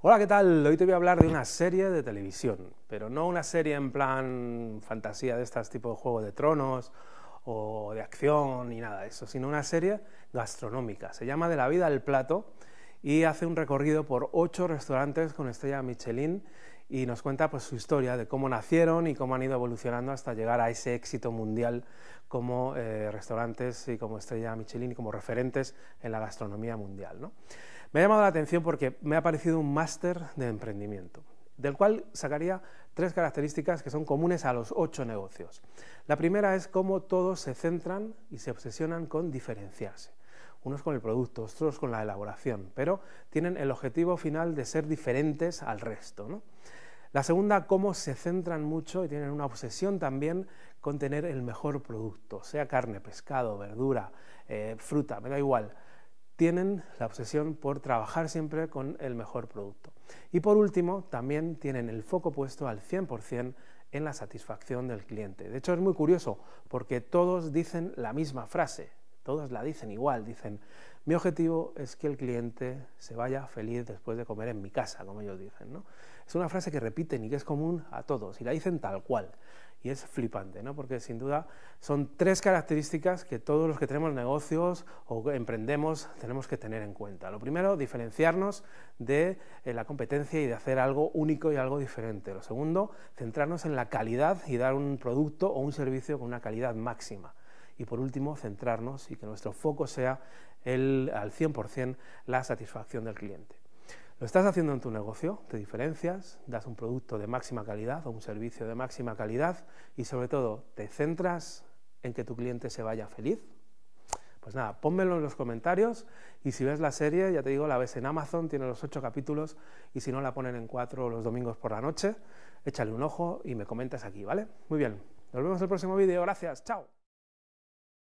Hola, ¿qué tal? Hoy te voy a hablar de una serie de televisión, pero no una serie en plan fantasía de estas tipo de Juego de Tronos o de acción ni nada de eso, sino una serie gastronómica. Se llama De la vida al plato y hace un recorrido por ocho restaurantes con estrella Michelin y nos cuenta pues, su historia de cómo nacieron y cómo han ido evolucionando hasta llegar a ese éxito mundial como eh, restaurantes y como estrella Michelin y como referentes en la gastronomía mundial. ¿no? Me ha llamado la atención porque me ha parecido un máster de emprendimiento, del cual sacaría tres características que son comunes a los ocho negocios. La primera es cómo todos se centran y se obsesionan con diferenciarse. Unos con el producto, otros con la elaboración, pero tienen el objetivo final de ser diferentes al resto. La segunda, cómo se centran mucho y tienen una obsesión también con tener el mejor producto, sea carne, pescado, verdura, eh, fruta, me da igual tienen la obsesión por trabajar siempre con el mejor producto. Y por último, también tienen el foco puesto al 100% en la satisfacción del cliente. De hecho, es muy curioso porque todos dicen la misma frase, todas la dicen igual, dicen, mi objetivo es que el cliente se vaya feliz después de comer en mi casa, como ellos dicen, Es una frase que repiten y que es común a todos, y la dicen tal cual, y es flipante, ¿no? Porque sin duda son tres características que todos los que tenemos negocios o emprendemos tenemos que tener en cuenta. Lo primero, diferenciarnos de eh, la competencia y de hacer algo único y algo diferente. Lo segundo, centrarnos en la calidad y dar un producto o un servicio con una calidad máxima y por último centrarnos y que nuestro foco sea el, al 100% la satisfacción del cliente. Lo estás haciendo en tu negocio, te diferencias, das un producto de máxima calidad o un servicio de máxima calidad y sobre todo te centras en que tu cliente se vaya feliz. Pues nada, pónmelo en los comentarios y si ves la serie, ya te digo, la ves en Amazon, tiene los ocho capítulos y si no la ponen en cuatro los domingos por la noche, échale un ojo y me comentas aquí, ¿vale? Muy bien, nos vemos en el próximo vídeo, gracias, chao.